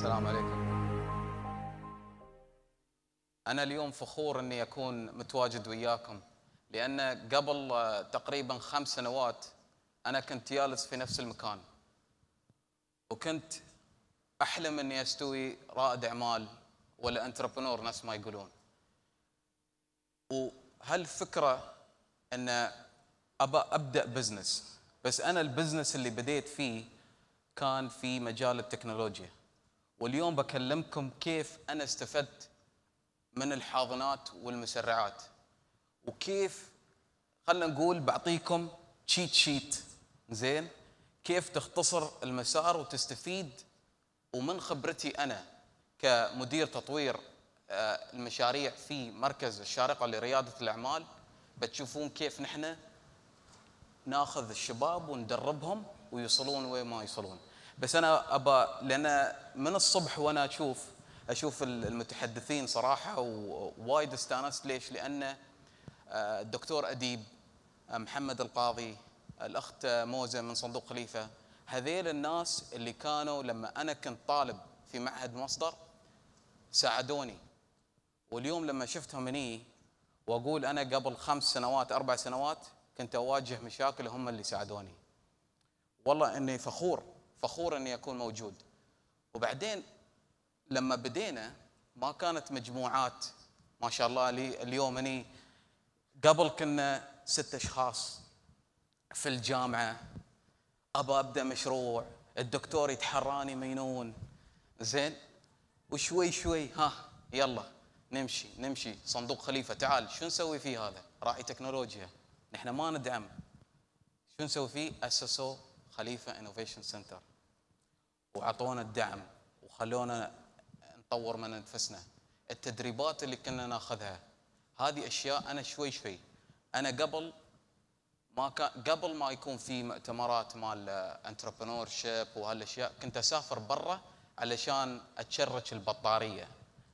السلام عليكم أنا اليوم فخور أني أكون متواجد وياكم لأن قبل آه، تقريبا خمس سنوات أنا كنت جالس في نفس المكان وكنت أحلم أني أستوي رائد أعمال ولا أنتربنور ناس ما يقولون وهالفكرة أن أبى أبدأ بزنس بس أنا البزنس اللي بديت فيه كان في مجال التكنولوجيا واليوم بكلمكم كيف انا استفدت من الحاضنات والمسرعات وكيف خلينا نقول بعطيكم تشيت شيت زين كيف تختصر المسار وتستفيد ومن خبرتي انا كمدير تطوير آه، المشاريع في مركز الشارقه لرياده الاعمال بتشوفون كيف نحن ناخذ الشباب وندربهم ويوصلون وين ما يوصلون بس انا ابى لان من الصبح وانا اشوف اشوف المتحدثين صراحه ووايد استانست ليش؟ لان آه، الدكتور اديب آه، محمد القاضي الاخت آه، موزه من صندوق خليفه هذيل الناس اللي كانوا لما انا كنت طالب في معهد مصدر ساعدوني واليوم لما شفتهم هني واقول انا قبل خمس سنوات اربع سنوات كنت اواجه مشاكل هم اللي ساعدوني والله اني فخور فخور اني اكون موجود وبعدين لما بدينا ما كانت مجموعات ما شاء الله لي اليوم اني قبل كنا ست اشخاص في الجامعه ابى ابدا مشروع الدكتور يتحراني مينون زين وشوي شوي ها يلا نمشي نمشي صندوق خليفه تعال شو نسوي فيه هذا؟ راعي تكنولوجيا نحن ما ندعم شو نسوي فيه؟ اسسوا خليفه انوفيشن سنتر واعطونا الدعم وخلونا نطور من نفسنا التدريبات اللي كنا ناخذها هذه اشياء انا شوي شوي انا قبل ما كان قبل ما يكون في مؤتمرات مال انتربرنور شيب وهالاشياء كنت اسافر برا علشان اتشرج البطاريه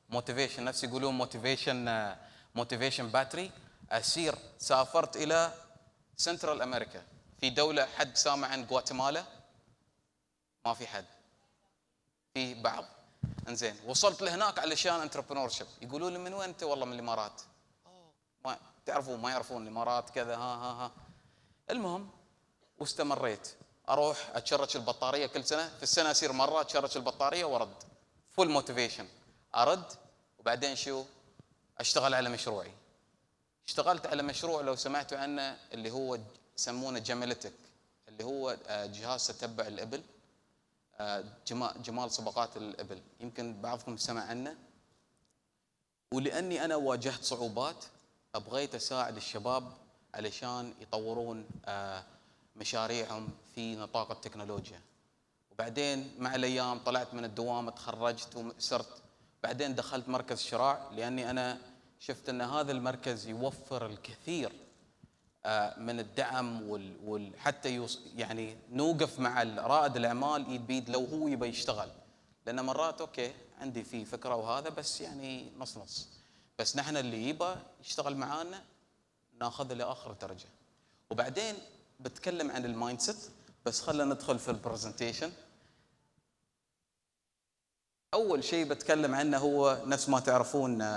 موتيفيشن نفس يقولون موتيفيشن موتيفيشن باتري اسير سافرت الى سنترال امريكا في دوله حد سامع عن غواتيمالا ما في حد في بعض انزين وصلت لهناك علشان انتربرنور شيب يقولوا لي من وين انت والله من الامارات ما تعرفون ما يعرفون الامارات كذا ها ها ها المهم واستمريت اروح اتشرج البطاريه كل سنه في السنه اصير مره اتشرج البطاريه وارد فول موتيفيشن ارد وبعدين شو اشتغل على مشروعي اشتغلت على مشروع لو سمعتوا عنه اللي هو يسمونه جملتك اللي هو آه، جهاز تتبع الابل جمال صبغات الإبل يمكن بعضكم سمع عنه ولأني أنا واجهت صعوبات أبغيت أساعد الشباب علشان يطورون آه، مشاريعهم في نطاق التكنولوجيا وبعدين مع الأيام طلعت من الدوام تخرجت وصرت بعدين دخلت مركز شراع لأني أنا شفت أن هذا المركز يوفر الكثير من الدعم وال... حتى يعني نوقف مع رائد الاعمال ايد بيد لو هو يبي يشتغل لان مرات اوكي عندي في فكره وهذا بس يعني نص نص بس نحن اللي يبى يشتغل معانا ناخذه لاخر درجه وبعدين بتكلم عن المايند سيت بس خلينا ندخل في البرزنتيشن اول شيء بتكلم عنه هو نفس ما تعرفون آه،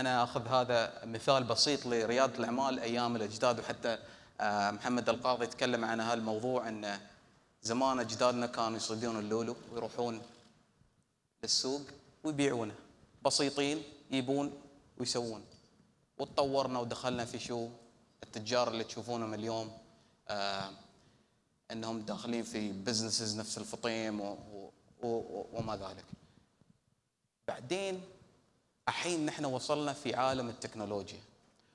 انا اخذ هذا مثال بسيط لرياده الاعمال ايام الاجداد وحتى آه، محمد القاضي تكلم عن هالموضوع ان زمان اجدادنا كانوا يصيدون اللولو ويروحون للسوق ويبيعونه بسيطين يبون ويسوون وتطورنا ودخلنا في شو التجار اللي تشوفونهم اليوم آه انهم داخلين في بزنسز نفس الفطيم و و و وما ذلك بعدين الحين نحن وصلنا في عالم التكنولوجيا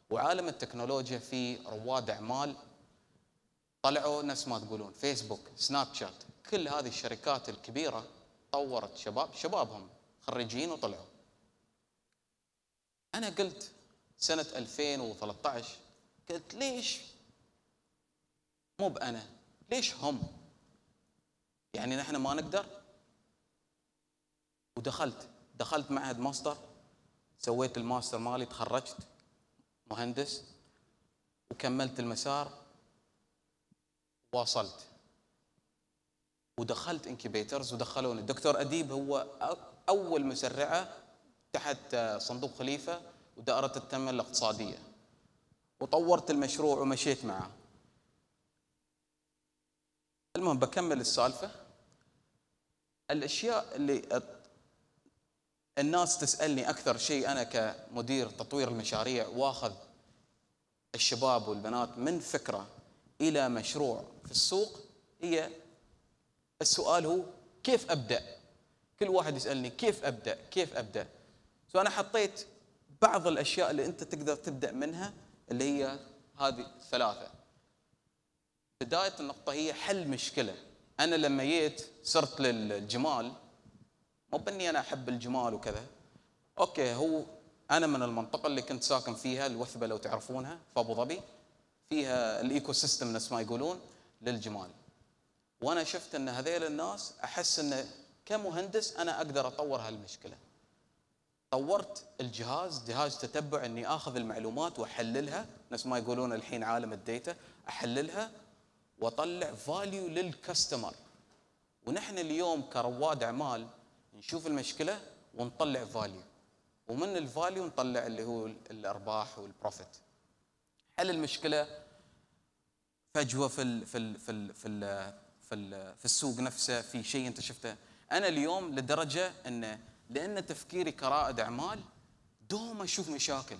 وعالم التكنولوجيا في رواد اعمال طلعوا نفس ما تقولون فيسبوك سناب شات كل هذه الشركات الكبيره طورت شباب شبابهم خريجين وطلعوا انا قلت سنه 2013 قلت ليش مو بانا ليش هم يعني نحن ما نقدر ودخلت دخلت معهد مصدر سويت الماستر مالي تخرجت مهندس وكملت المسار واصلت ودخلت انكيبيترز ودخلوني الدكتور اديب هو اول مسرعه تحت صندوق خليفه ودائره التنميه الاقتصاديه وطورت المشروع ومشيت معه المهم بكمل السالفه الاشياء اللي الناس تسالني اكثر شيء انا كمدير تطوير المشاريع واخذ الشباب والبنات من فكره الى مشروع في السوق هي السؤال هو كيف ابدا؟ كل واحد يسالني كيف ابدا؟ كيف ابدا؟ فانا حطيت بعض الاشياء اللي انت تقدر تبدا منها اللي هي هذه الثلاثه. بدايه النقطه هي حل مشكله. انا لما جيت صرت للجمال مو باني انا احب الجمال وكذا اوكي هو انا من المنطقه اللي كنت ساكن فيها الوثبه لو تعرفونها في ابو ظبي فيها الايكو سيستم نفس ما يقولون للجمال وانا شفت ان هذيل الناس احس ان كمهندس انا اقدر اطور هالمشكله طورت الجهاز جهاز تتبع اني اخذ المعلومات واحللها نفس ما يقولون الحين عالم الديتا احللها واطلع فاليو للكاستمر ونحن اليوم كرواد اعمال نشوف المشكله ونطلع فاليو ومن الفاليو نطلع اللي هو الارباح والبروفيت حل المشكله فجوه في الـ في الـ في الـ في الـ في, الـ في السوق نفسه في شيء انت شفته انا اليوم لدرجه ان لان تفكيري كرائد اعمال دوم اشوف مشاكل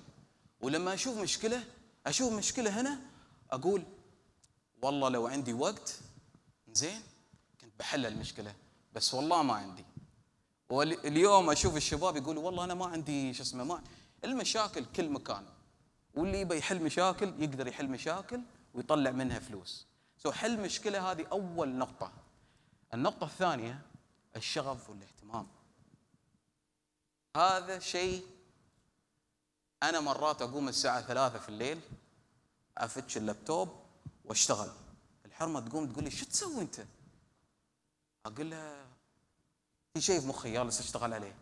ولما اشوف مشكله اشوف مشكله هنا اقول والله لو عندي وقت زين كنت بحل المشكله بس والله ما عندي واليوم اشوف الشباب يقولوا والله انا ما عندي شو اسمه ما المشاكل كل مكان واللي يبي يحل مشاكل يقدر يحل مشاكل ويطلع منها فلوس سو حل مشكله هذه اول نقطه النقطه الثانيه الشغف والاهتمام هذا شيء انا مرات اقوم الساعه ثلاثة في الليل افتش اللابتوب واشتغل الحرمه تقوم تقول لي شو تسوي انت اقول لها في شيء في مخي يلا اشتغل عليه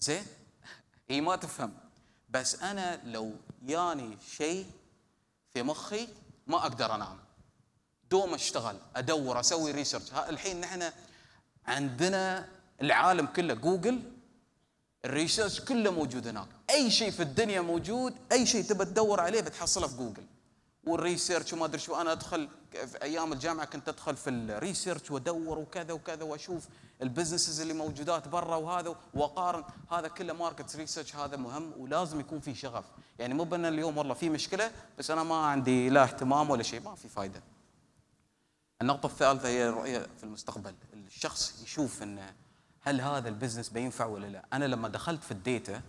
زين هي إيه، ما تفهم بس انا لو ياني شيء في مخي ما اقدر انام دوم اشتغل ادور اسوي ريسيرش الحين نحن عندنا العالم كله جوجل الريسيرش كله موجود هناك اي شيء في الدنيا موجود اي شيء تبى تدور عليه بتحصله في جوجل والريسيرش وما ادري شو انا ادخل في ايام الجامعه كنت ادخل في الريسيرش وادور وكذا وكذا واشوف البزنسز اللي موجودات برا وهذا واقارن هذا كله ماركت ريسيرش هذا مهم ولازم يكون في شغف يعني مو بان اليوم والله في مشكله بس انا ما عندي لا اهتمام ولا شيء ما في فائده النقطه الثالثه هي الرؤيه في المستقبل الشخص يشوف ان هل هذا البزنس بينفع ولا لا انا لما دخلت في الديتا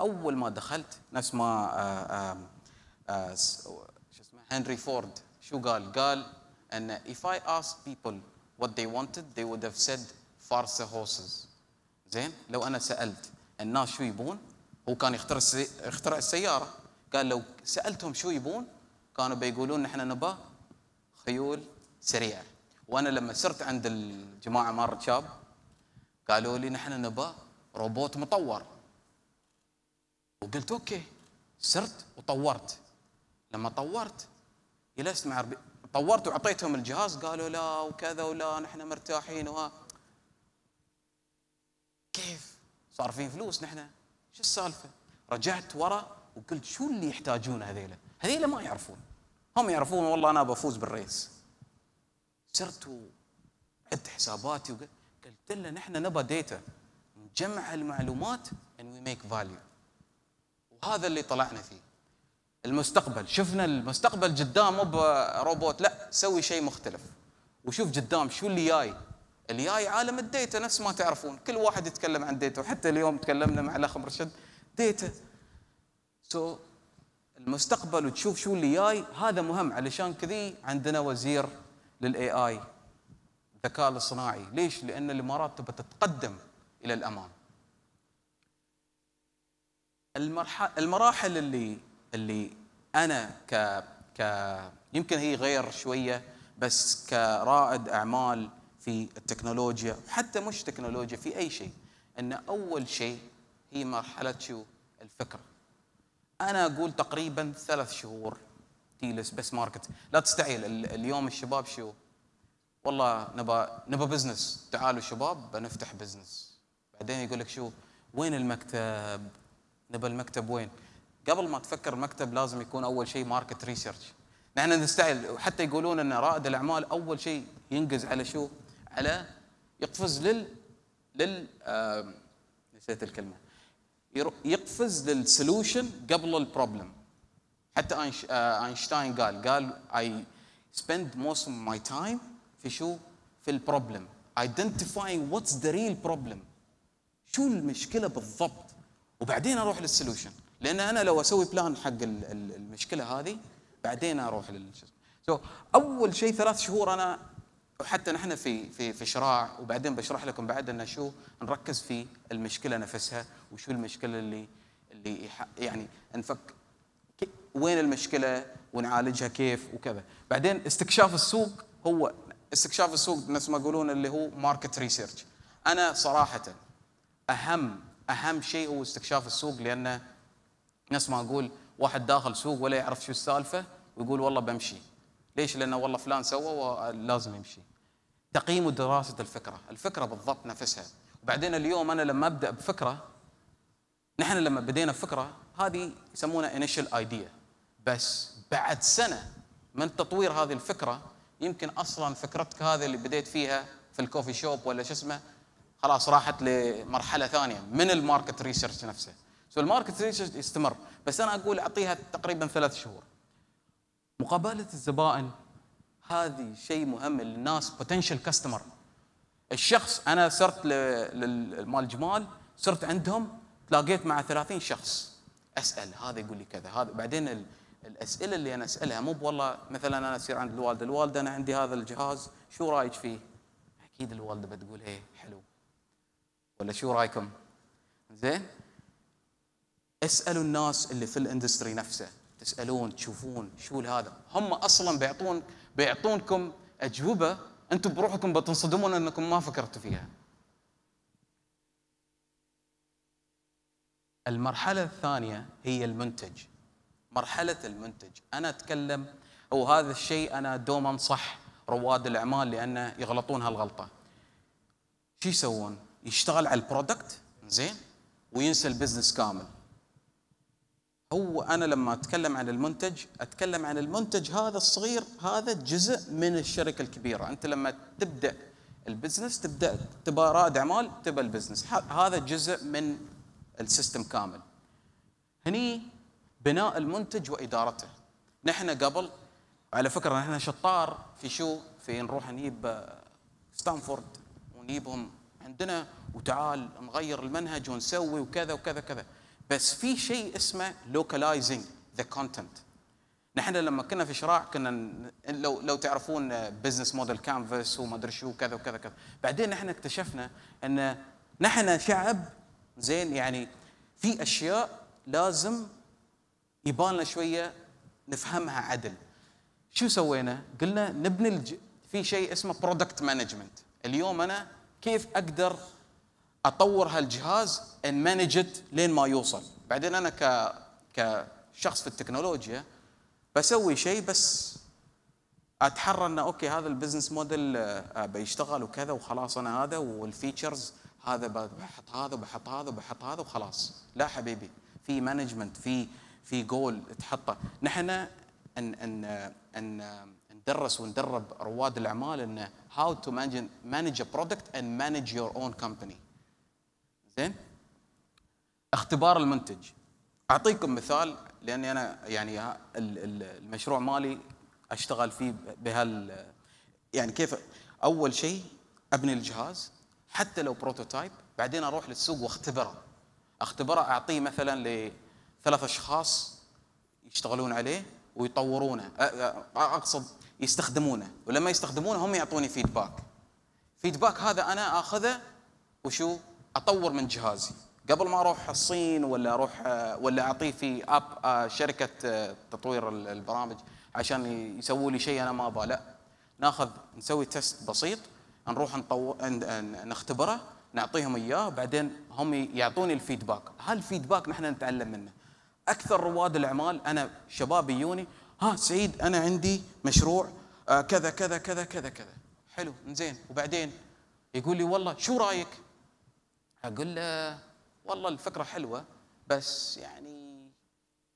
اول ما دخلت نفس ما آه، آه، آه، شو اسمه هنري فورد شو قال؟ قال أن if I asked people what they wanted they would have said Farsa horses. زين؟ لو أنا سألت الناس شو يبون؟ هو كان يخترع اخترع السيارة قال لو سألتهم شو يبون كانوا بيقولون نحن نبى خيول سريعة وأنا لما صرت عند الجماعة مار شاب قالوا لي نحن نبى روبوت مطور وقلت اوكي صرت وطورت لما طورت جلست مع ربي طورت وعطيتهم الجهاز قالوا لا وكذا ولا نحن مرتاحين وها كيف صار فين فلوس نحن شو السالفه رجعت ورا وقلت شو اللي يحتاجون هذيلا هذيلا ما يعرفون هم يعرفون والله انا بفوز بالريس صرت وعدت حساباتي وقلت له نحن نبى ديتا نجمع المعلومات and we make value وهذا اللي طلعنا فيه المستقبل شفنا المستقبل قدام مو بروبوت لا سوي شيء مختلف وشوف قدام شو اللي جاي اللي جاي عالم الديتا نفس ما تعرفون كل واحد يتكلم عن ديتا وحتى اليوم تكلمنا مع الاخ مرشد ديتا سو so, المستقبل وتشوف شو اللي جاي هذا مهم علشان كذي عندنا وزير للاي اي الذكاء الاصطناعي ليش لان الامارات تبى تتقدم الى الامام المراحل اللي اللي انا ك ك يمكن هي غير شويه بس كرائد اعمال في التكنولوجيا حتى مش تكنولوجيا في اي شيء ان اول شيء هي مرحله شو الفكره انا اقول تقريبا ثلاث شهور تيلس بس ماركت لا تستعيل اليوم الشباب شو والله نبى نبى بزنس تعالوا شباب بنفتح بزنس بعدين يقول لك شو وين المكتب نبى المكتب وين قبل ما تفكر مكتب لازم يكون اول شيء ماركت ريسيرش نحن نستعجل وحتى يقولون ان رائد الاعمال اول شيء ينقز على شو؟ على يقفز لل لل آه... نسيت الكلمه يقفز للسولوشن قبل البروبلم حتى آه... اينشتاين قال قال اي سبند موست اوف ماي تايم في شو؟ في البروبلم identifying واتس ذا ريل بروبلم شو المشكله بالضبط وبعدين اروح للسولوشن لان انا لو اسوي بلان حق المشكله هذه بعدين اروح لل سو اول شيء ثلاث شهور انا وحتى نحن في في في شراع وبعدين بشرح لكم بعد ان شو نركز في المشكله نفسها وشو المشكله اللي اللي يعني نفك وين المشكله ونعالجها كيف وكذا بعدين استكشاف السوق هو استكشاف السوق نفس ما يقولون اللي هو ماركت ريسيرش انا صراحه اهم اهم شيء هو استكشاف السوق لانه نفس ما اقول واحد داخل سوق ولا يعرف شو السالفه ويقول والله بمشي ليش لانه والله فلان سوى ولازم يمشي تقييم دراسه الفكره الفكره بالضبط نفسها وبعدين اليوم انا لما ابدا بفكره نحن لما بدينا بفكره هذه يسمونها انيشال ايديا بس بعد سنه من تطوير هذه الفكره يمكن اصلا فكرتك هذه اللي بديت فيها في الكوفي شوب ولا شو اسمه خلاص راحت لمرحله ثانيه من الماركت ريسيرش نفسه سو الماركت ريسيرش يستمر بس انا اقول اعطيها تقريبا ثلاث شهور مقابله الزبائن هذه شيء مهم للناس بوتنشال كاستمر الشخص انا صرت مال جمال صرت عندهم تلاقيت مع 30 شخص اسال هذا يقول لي كذا هذا بعدين الاسئله اللي انا اسالها مو والله مثلا انا اصير عند الوالده الوالده انا عندي هذا الجهاز شو رايك فيه اكيد الوالده بتقول ايه حلو ولا شو رايكم زين اسالوا الناس اللي في الاندستري نفسه تسالون تشوفون شو هذا هم اصلا بيعطون بيعطونكم اجوبه انتم بروحكم بتنصدمون انكم ما فكرتوا فيها المرحله الثانيه هي المنتج مرحله المنتج انا اتكلم او هذا الشيء انا دوما انصح رواد الاعمال لانه يغلطون هالغلطه شو يسوون يشتغل على البرودكت زين وينسى البزنس كامل هو انا لما اتكلم عن المنتج اتكلم عن المنتج هذا الصغير هذا جزء من الشركه الكبيره انت لما تبدا البزنس تبدا تبى رائد اعمال تبى البزنس هذا جزء من السيستم كامل هني بناء المنتج وادارته نحن قبل على فكره نحن شطار في شو في نروح نجيب آه، ستانفورد ونجيبهم عندنا وتعال نغير المنهج ونسوي وكذا وكذا كذا بس في شيء اسمه localizing the content نحن لما كنا في شراع كنا لو لو تعرفون بزنس موديل كانفاس وما ادري شو كذا وكذا كذا بعدين نحن اكتشفنا ان نحن شعب زين يعني في اشياء لازم يبان شويه نفهمها عدل شو سوينا قلنا نبني الج... في شيء اسمه برودكت مانجمنت اليوم انا كيف اقدر اطور هالجهاز ان manage لين ما يوصل بعدين انا ك كشخص في التكنولوجيا بسوي شيء بس اتحرى انه اوكي هذا البزنس موديل آه، بيشتغل وكذا وخلاص انا هذا والفيتشرز هذا بحط هذا وبحط هذا وبحط هذا وخلاص لا حبيبي في مانجمنت في في جول تحطه نحن ان ان ان ندرس وندرب رواد الاعمال انه هاو تو مانج مانج برودكت اند مانج يور اون own زين اختبار المنتج اعطيكم مثال لاني انا يعني المشروع مالي اشتغل فيه بهال يعني كيف اول شيء ابني الجهاز حتى لو بروتوتايب بعدين اروح للسوق واختبره اختبره اعطيه مثلا لثلاث اشخاص يشتغلون عليه ويطورونه اقصد يستخدمونه ولما يستخدمونه هم يعطوني فيدباك فيدباك هذا انا اخذه وشو اطور من جهازي قبل ما اروح الصين ولا اروح ولا اعطيه في اب آه، شركه آه، تطوير البرامج عشان يسووا لي شيء انا ما ابغى لا ناخذ نسوي تيست بسيط نروح نطو... نختبره نعطيهم اياه بعدين هم يعطوني الفيدباك هالفيدباك نحن نتعلم منه اكثر رواد الاعمال انا شباب يجوني ها سعيد انا عندي مشروع آه، كذا كذا كذا كذا كذا حلو زين وبعدين يقول لي والله شو رايك اقول له والله الفكره حلوه بس يعني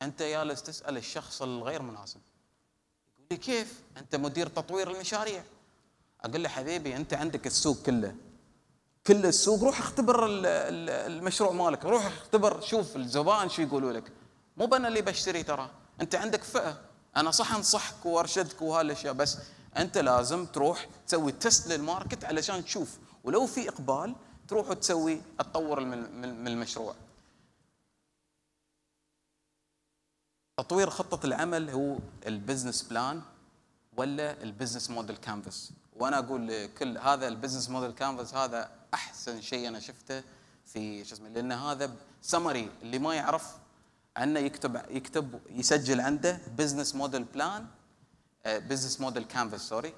انت جالس تسال الشخص الغير مناسب يقول لي كيف انت مدير تطوير المشاريع اقول له حبيبي انت عندك السوق كله كل السوق روح اختبر المشروع مالك روح اختبر شوف الزبائن شو يقولوا لك مو انا اللي بشتري ترى انت عندك فئه انا صح انصحك وارشدك وهالاشياء بس انت لازم تروح تسوي تست للماركت علشان تشوف ولو في اقبال تروح وتسوي تطور من المشروع تطوير خطة العمل هو البزنس بلان ولا البزنس موديل كانفاس وانا اقول لكل هذا البزنس موديل كانفاس هذا احسن شيء انا شفته في شو اسمه لان هذا سمري اللي ما يعرف عنه يكتب يكتب يسجل عنده بزنس موديل بلان بزنس موديل كانفاس سوري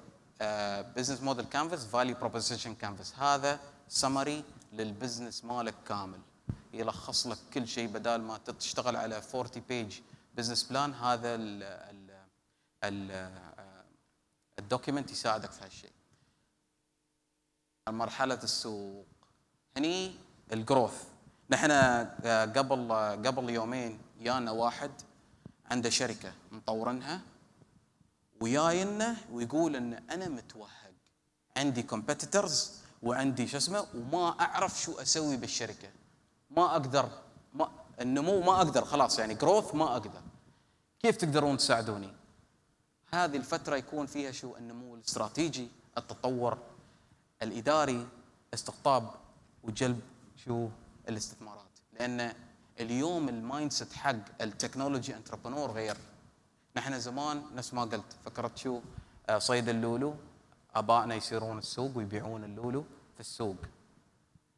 بزنس موديل كانفاس فاليو بروبوزيشن كانفاس هذا سمري للبزنس مالك كامل يلخص لك كل شيء بدال ما تشتغل على 40 بيج بزنس بلان هذا الدوكيمنت يساعدك في هالشيء مرحلة السوق هني الجروث نحن آه، قبل آه، قبل يومين جانا واحد عنده شركة مطورنها وياينا ويقول ان انا متوهق عندي كومبيتيتورز وعندي شو اسمه وما اعرف شو اسوي بالشركه ما اقدر ما النمو ما اقدر خلاص يعني جروث ما اقدر كيف تقدرون تساعدوني هذه الفتره يكون فيها شو النمو الاستراتيجي التطور الاداري استقطاب وجلب شو الاستثمارات لان اليوم المايند سيت حق التكنولوجي انتربرنور غير نحن زمان نفس ما قلت فكرت شو آه، صيد اللولو ابائنا يسيرون السوق ويبيعون اللولو في السوق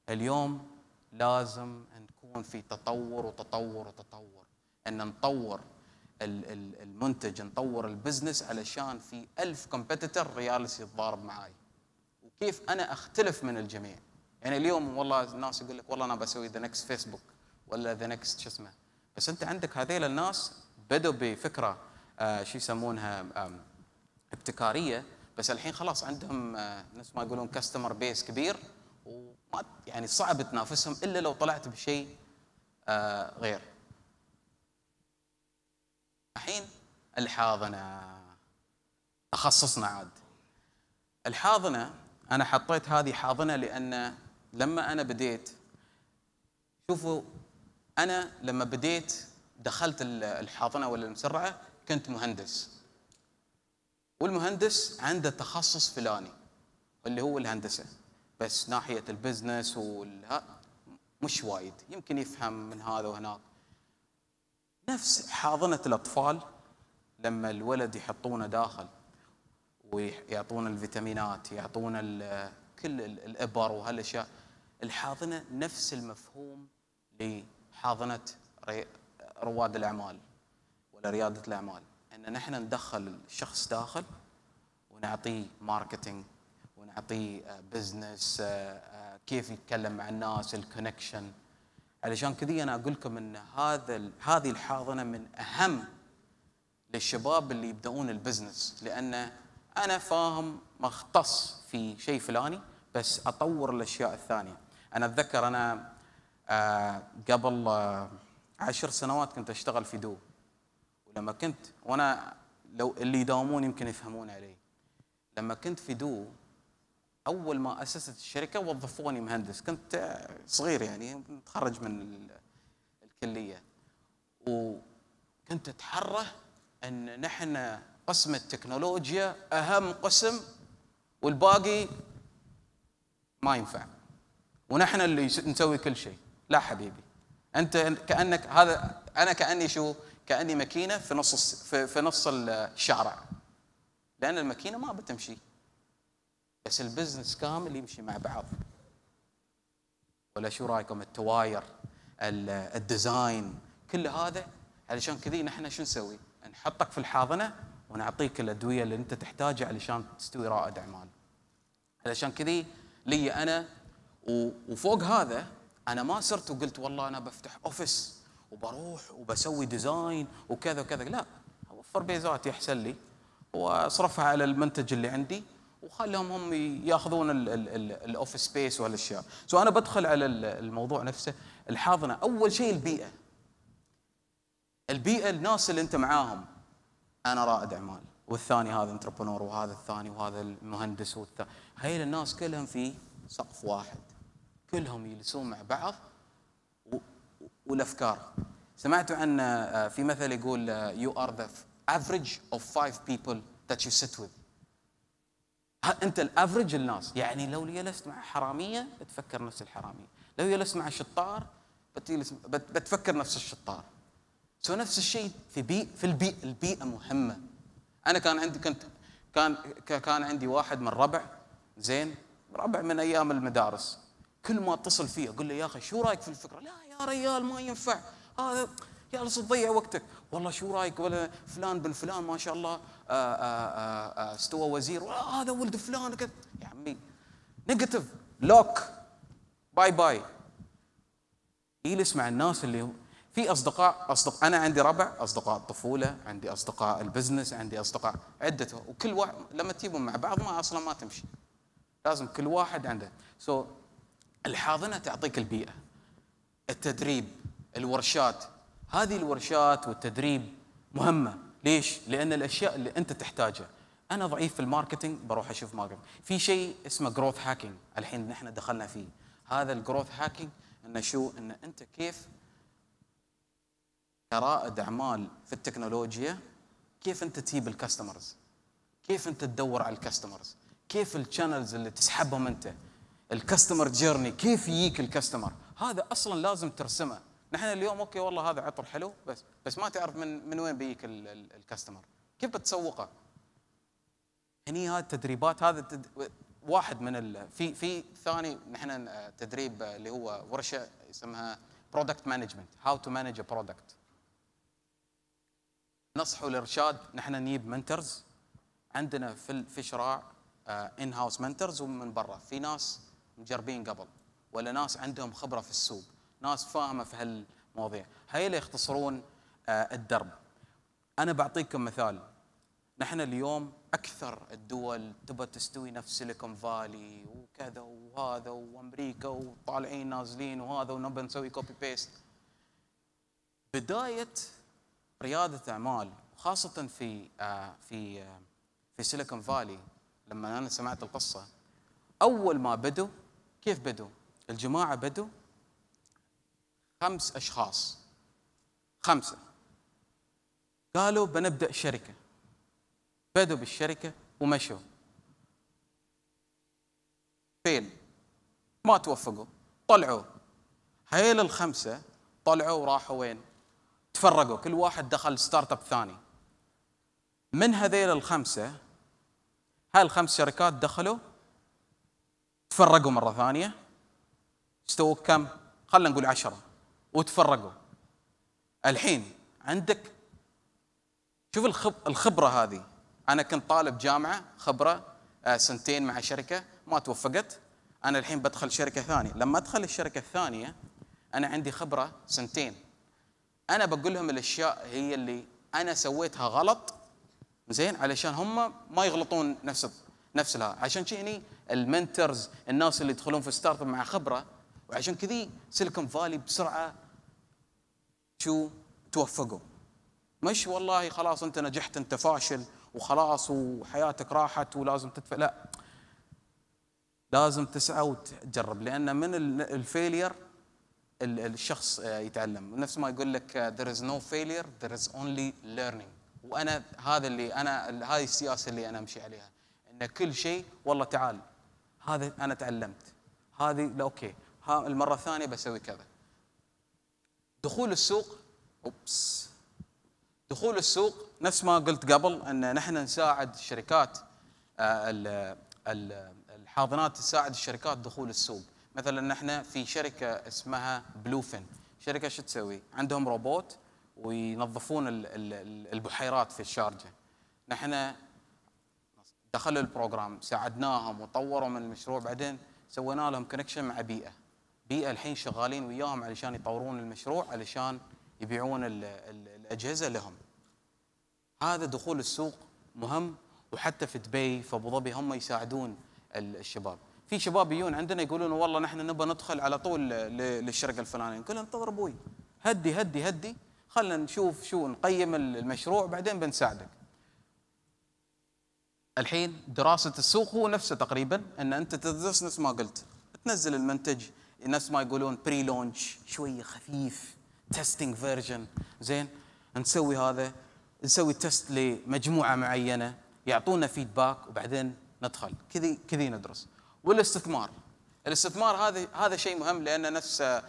اليوم لازم نكون في تطور وتطور وتطور ان نطور المنتج نطور البزنس علشان في ألف كومبيتيتر ريال يتضارب معاي وكيف انا اختلف من الجميع يعني اليوم والله الناس يقول لك والله انا بسوي ذا نكست فيسبوك ولا ذا نكست شو اسمه بس انت عندك هذيل الناس بدوا بفكره آه، شو يسمونها ابتكاريه بس الحين خلاص عندهم آه، نفس ما يقولون كاستمر بيس كبير وما يعني صعب تنافسهم الا لو طلعت بشيء آه، غير الحين الحاضنه تخصصنا عاد الحاضنه انا حطيت هذه حاضنه لان لما انا بديت شوفوا انا لما بديت دخلت الحاضنه ولا المسرعه كنت مهندس والمهندس عنده تخصص فلاني اللي هو الهندسه بس ناحيه البزنس وال مش وايد يمكن يفهم من هذا وهناك نفس حاضنه الاطفال لما الولد يحطونه داخل ويعطونه الفيتامينات يعطونه كل الابر وهالاشياء الحاضنه نفس المفهوم لحاضنه رواد الاعمال ولا رياده الاعمال ان نحن ندخل الشخص داخل ونعطيه ماركتينج ونعطيه بزنس آه، آه، آه، كيف يتكلم مع الناس الكونكشن علشان كذي انا اقول لكم ان هذا هذه الحاضنه من اهم للشباب اللي يبداون البزنس لان انا فاهم مختص في شيء فلاني بس اطور الاشياء الثانيه انا اتذكر انا قبل عشر سنوات كنت اشتغل في دو ولما كنت وانا لو اللي يداومون يمكن يفهمون علي لما كنت في دو اول ما اسست الشركه وظفوني مهندس كنت صغير يعني متخرج من الكليه وكنت اتحرى ان نحن قسم التكنولوجيا اهم قسم والباقي ما ينفع ونحن اللي نسوي كل شيء لا حبيبي انت كانك هذا انا كاني شو كاني ماكينه في نص في نص الشارع لان الماكينه ما بتمشي بس البزنس كامل يمشي مع بعض ولا شو رايكم التواير الديزاين كل هذا علشان كذي نحن شو نسوي نحطك في الحاضنه ونعطيك الادويه اللي انت تحتاجها علشان تستوي رائد اعمال علشان كذي لي انا وفوق هذا انا ما صرت وقلت والله انا بفتح اوفيس وبروح وبسوي ديزاين وكذا وكذا لا اوفر بيزاتي احسن لي واصرفها على المنتج اللي عندي وخليهم هم ياخذون الاوفيس سبيس وهالاشياء سو انا بدخل على الموضوع نفسه الحاضنه اول شيء البيئه البيئه الناس اللي انت معاهم انا رائد اعمال والثاني هذا انتربرونور وهذا الثاني وهذا المهندس والثاني هاي الناس كلهم في سقف واحد كلهم يجلسون مع بعض والافكار سمعتوا عن آه، في مثل يقول آه، you are the average of five people that you sit with انت الافرج الناس يعني لو جلست مع حراميه بتفكر نفس الحراميه لو جلست مع شطار بتفكر نفس الشطار سو نفس الشيء في بي في البيئة البيئة مهمة أنا كان عندي كنت كان كان عندي واحد من ربع زين ربع من أيام المدارس كل ما اتصل فيه اقول له يا اخي شو رايك في الفكره؟ لا يا ريال ما ينفع هذا يا لص تضيع وقتك والله شو رايك ولا فلان بن فلان ما شاء الله آه، آه، آه، استوى وزير هذا ولد فلان يا عمي نيجاتيف لوك باي باي يجلس مع الناس اللي في اصدقاء اصدقاء انا عندي ربع اصدقاء الطفوله عندي اصدقاء البزنس عندي اصدقاء عده وكل واحد لما تجيبهم مع بعض ما اصلا ما تمشي لازم كل واحد عنده سو so الحاضنه تعطيك البيئه التدريب الورشات هذه الورشات والتدريب مهمه ليش لان الاشياء اللي انت تحتاجها انا ضعيف في الماركتينج بروح اشوف ماركتينج في شيء اسمه جروث هاكينج الحين نحن دخلنا فيه هذا الجروث هاكينج انه شو ان انت كيف كرائد اعمال في التكنولوجيا كيف انت تجيب الكاستمرز كيف انت تدور على الكاستمرز كيف الشانلز اللي تسحبهم انت الكاستمر جيرني كيف يجيك الكاستمر هذا اصلا لازم ترسمه نحن اليوم اوكي والله هذا عطر حلو بس بس ما تعرف من من وين بيجيك الكاستمر كيف بتسوقه هني هذه التدريبات هذا تد... واحد من ال... في في ثاني نحن آه، تدريب آه، اللي هو ورشه اسمها برودكت مانجمنت هاو تو مانج ا برودكت نصح والارشاد نحن نجيب منترز عندنا في في شراع ان هاوس منترز ومن برا في ناس مجربين قبل ولا ناس عندهم خبره في السوق ناس فاهمه في هالمواضيع هاي اللي يختصرون آه، الدرب انا بعطيكم مثال نحن اليوم اكثر الدول تبى تستوي نفس سيليكون فالي وكذا وهذا وامريكا وطالعين نازلين وهذا ونبى نسوي كوبي بيست بدايه رياده اعمال خاصه في آه، في آه، في سيليكون فالي لما انا سمعت القصه اول ما بدوا كيف بدوا؟ الجماعة بدوا خمس أشخاص خمسة قالوا بنبدأ شركة بدوا بالشركة ومشوا فين ما توفقوا طلعوا هيل الخمسة طلعوا وراحوا وين تفرقوا كل واحد دخل ستارت اب ثاني من هذيل الخمسة هاي الخمس شركات دخلوا تفرقوا مرة ثانية استووا كم؟ خلينا نقول عشرة وتفرقوا الحين عندك شوف الخبرة هذه أنا كنت طالب جامعة خبرة آه، سنتين مع شركة ما توفقت أنا الحين بدخل شركة ثانية لما أدخل الشركة الثانية أنا عندي خبرة سنتين أنا بقول لهم الأشياء هي اللي أنا سويتها غلط زين علشان هم ما يغلطون نفس نفس عشان شيء هني المنترز الناس اللي يدخلون في ستارت اب مع خبره وعشان كذي سيليكون فالي بسرعه شو توفقوا مش والله خلاص انت نجحت انت فاشل وخلاص وحياتك راحت ولازم تدفع لا لازم تسعى وتجرب لان من الفيلير الشخص يتعلم نفس ما يقول لك ذير از نو فيلير ذير از اونلي ليرنينج وانا هذا اللي انا هاي السياسه اللي انا امشي عليها ان كل شيء والله تعال هذا انا تعلمت هذه لا اوكي ها المره الثانيه بسوي كذا دخول السوق اوبس دخول السوق نفس ما قلت قبل ان نحن نساعد الشركات آه، الحاضنات تساعد الشركات دخول السوق مثلا نحن في شركه اسمها بلوفن شركه شو تسوي عندهم روبوت وينظفون البحيرات في الشارجه نحن دخلوا البروجرام ساعدناهم وطوروا من المشروع بعدين سوينا لهم كونكشن مع بيئه بيئه الحين شغالين وياهم علشان يطورون المشروع علشان يبيعون الـ الـ الاجهزه لهم هذا دخول السوق مهم وحتى في دبي في ابو ظبي هم يساعدون الشباب في شباب يجون عندنا يقولون والله نحن نبغى ندخل على طول للشركه الفلانيه نقول انتظر ابوي هدي هدي هدي خلينا نشوف شو نقيم المشروع بعدين بنساعدك الحين دراسه السوق هو نفسه تقريبا ان انت تدرس نفس ما قلت تنزل المنتج نفس ما يقولون بري لونش شويه خفيف تيستينج فيرجن زين نسوي هذا نسوي تيست لمجموعه معينه يعطونا فيدباك وبعدين ندخل كذي كذي ندرس والاستثمار الاستثمار هذا هذا شيء مهم لان نفس آه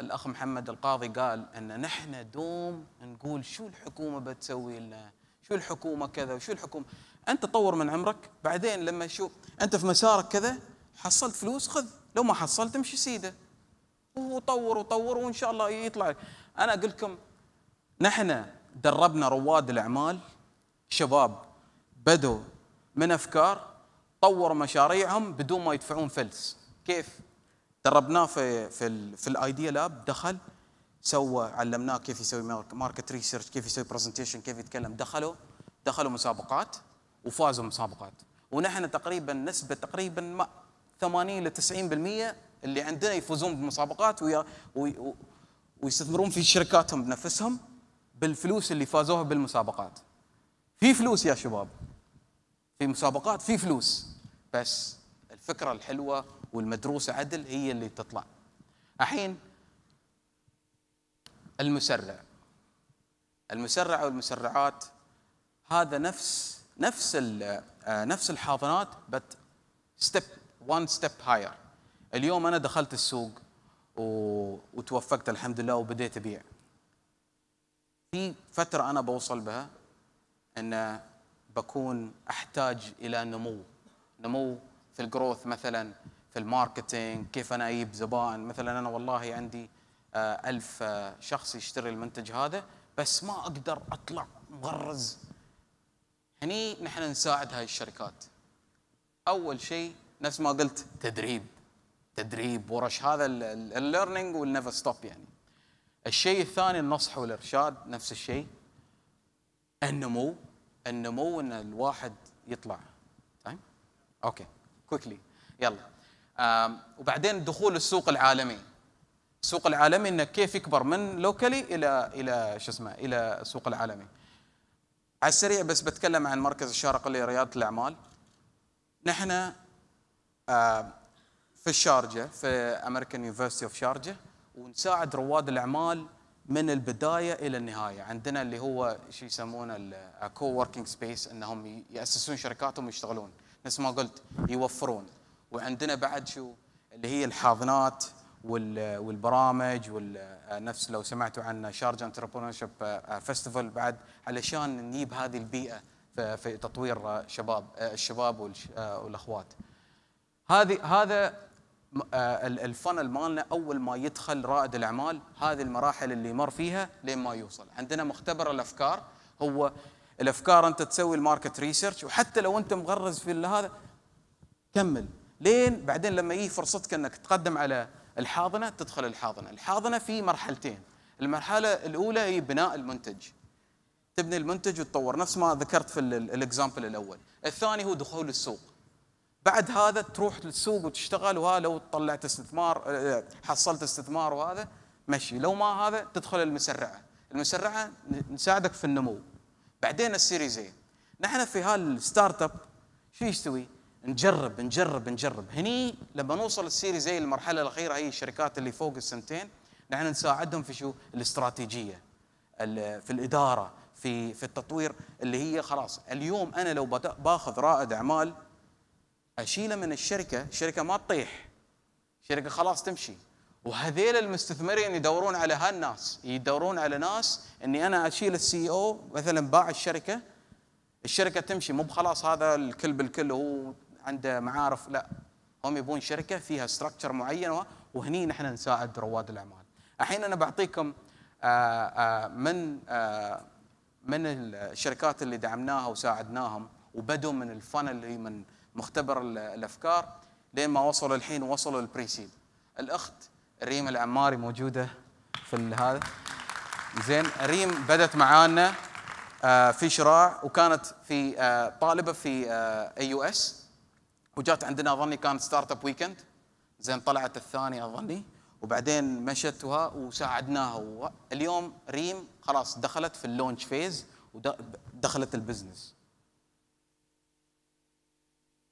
الاخ محمد القاضي قال ان نحن دوم نقول شو الحكومه بتسوي لنا شو الحكومه كذا وشو الحكومه انت طور من عمرك بعدين لما يشوف انت في مسارك كذا حصلت فلوس خذ لو ما حصلت امشي سيده وطور وطور وان شاء الله يطلع انا اقول لكم نحن دربنا رواد الاعمال شباب بدوا من افكار طوروا مشاريعهم بدون ما يدفعون فلس كيف دربناه في في في الايديا لاب دخل سوى علمناه كيف يسوي ماركت ريسيرش كيف يسوي برزنتيشن كيف يتكلم دخلوا دخلوا مسابقات وفازوا مسابقات ونحن تقريبا نسبه تقريبا ما 80 ل 90% اللي عندنا يفوزون بمسابقات ويا وي ويستثمرون في شركاتهم بنفسهم بالفلوس اللي فازوها بالمسابقات. في فلوس يا شباب. في مسابقات في فلوس بس الفكره الحلوه والمدروسه عدل هي اللي تطلع. الحين المسرع المسرع والمسرعات هذا نفس نفس آه، نفس الحاضنات بت ستيب وان ستيب هاير اليوم انا دخلت السوق و... وتوفقت الحمد لله وبديت ابيع في فتره انا بوصل بها ان بكون احتاج الى نمو نمو في الجروث مثلا في الماركتينج كيف انا اجيب زبائن مثلا انا والله عندي آه، ألف آه، شخص يشتري المنتج هذا بس ما اقدر اطلع مغرز هني نحن نساعد هاي الشركات اول شيء نفس ما قلت تدريب تدريب ورش هذا الليرنينج والنيفر ستوب يعني الشيء الثاني النصح والارشاد نفس الشيء النمو النمو ان الواحد يطلع تايم طيب؟ اوكي كويكلي يلا وبعدين دخول السوق العالمي السوق العالمي انه كيف يكبر من لوكالي الى الى شو اسمه الى السوق العالمي على السريع بس بتكلم عن مركز الشارقة لريادة الأعمال نحن آه، في الشارجة في أمريكان يونيفرستي اوف شارجة ونساعد رواد الأعمال من البداية إلى النهاية عندنا اللي هو شو يسمونه الكو وركينج سبيس أنهم يأسسون شركاتهم ويشتغلون نفس ما قلت يوفرون وعندنا بعد شو اللي هي الحاضنات والبرامج والنفس لو سمعتوا عن شارج انتربرونور شيب فيستيفال بعد علشان نجيب هذه البيئه في تطوير شباب الشباب والاخوات هذه هذا الفنل مالنا اول ما يدخل رائد الاعمال هذه المراحل اللي يمر فيها لين ما يوصل عندنا مختبر الافكار هو الافكار انت تسوي الماركت ريسيرش وحتى لو انت مغرز في هذا كمل لين بعدين لما يجي فرصتك انك تقدم على الحاضنه تدخل الحاضنه، الحاضنه في مرحلتين، المرحله الاولى هي بناء المنتج. تبني المنتج وتطور نفس ما ذكرت في الاكزامبل الاول، الثاني هو دخول السوق. بعد هذا تروح للسوق وتشتغل وها لو طلعت استثمار آه، حصلت استثمار وهذا مشي، لو ما هذا تدخل المسرعه، المسرعه نساعدك في النمو. بعدين السيريزين. نحن في هالستارت اب شو يستوي؟ نجرب نجرب نجرب هني لما نوصل السيري زي المرحله الاخيره هي الشركات اللي فوق السنتين نحن نساعدهم في شو الاستراتيجيه في الاداره في في التطوير اللي هي خلاص اليوم انا لو باخذ رائد اعمال اشيله من الشركه الشركه ما تطيح شركه خلاص تمشي وهذيل المستثمرين يدورون على هالناس يدورون على ناس اني انا اشيل السي او e مثلا باع الشركه الشركه تمشي مو خلاص هذا الكل بالكل هو عنده معارف لا هم يبون شركه فيها ستراكشر معينه وهني نحن نساعد رواد الاعمال الحين انا بعطيكم آه، آه، من آه، من الشركات اللي دعمناها وساعدناهم وبدوا من الفنل اللي من مختبر الافكار لين ما وصلوا الحين وصلوا سيد الاخت ريم العماري موجوده في هذا زين ريم بدت معانا في شراع وكانت في طالبه في اي يو اس وجات عندنا اظني كان ستارت اب ويكند زين طلعت الثانيه اظني وبعدين مشتها وساعدناها اليوم ريم خلاص دخلت في اللونش فيز ودخلت البزنس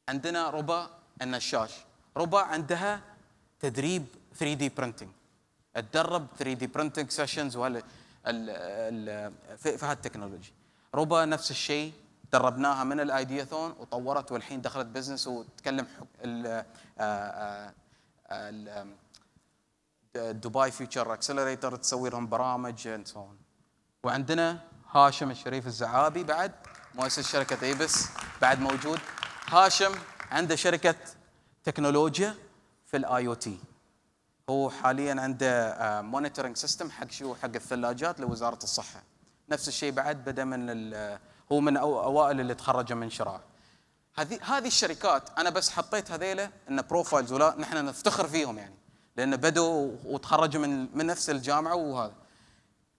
عندنا ربا النشاش ربا عندها تدريب 3 دي برنتنج تدرب 3 دي برنتنج سيشنز وهال في هالتكنولوجي ربا نفس الشيء دربناها من الايديثون وطورت والحين دخلت بزنس وتكلم ال آه، آه، آه، ال دبي فيوتشر اكسلريتر تسوي لهم برامج وعندنا هاشم الشريف الزعابي بعد مؤسس شركه ايبس بعد موجود هاشم عنده شركه تكنولوجيا في الاي او تي هو حاليا عنده مونيتورنج سيستم حق شو حق الثلاجات لوزاره الصحه نفس الشيء بعد بدا من هو من اوائل اللي تخرجوا من شراع هذه هذه الشركات انا بس حطيت هذيله ان بروفايلز ولا نحن نفتخر فيهم يعني لان بدوا وتخرجوا من من نفس الجامعه وهذا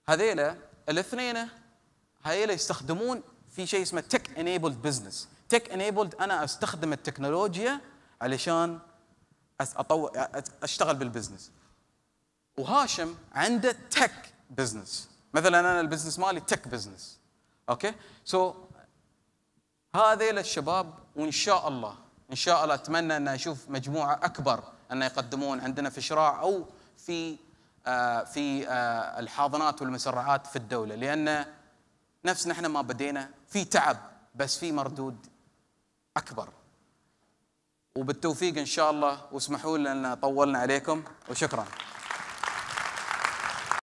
هذيله الاثنين هذيله يستخدمون في شيء اسمه تك انيبلد بزنس تك انيبلد انا استخدم التكنولوجيا علشان اطور اشتغل بالبزنس وهاشم عنده تك بزنس مثلا انا البزنس مالي تك بزنس اوكي سو so, هذيل الشباب وان شاء الله ان شاء الله اتمنى ان اشوف مجموعه اكبر ان يقدمون عندنا في شراع او في آه في آه الحاضنات والمسرعات في الدوله لان نفس نحن ما بدينا في تعب بس في مردود اكبر وبالتوفيق ان شاء الله واسمحوا لنا طولنا عليكم وشكرا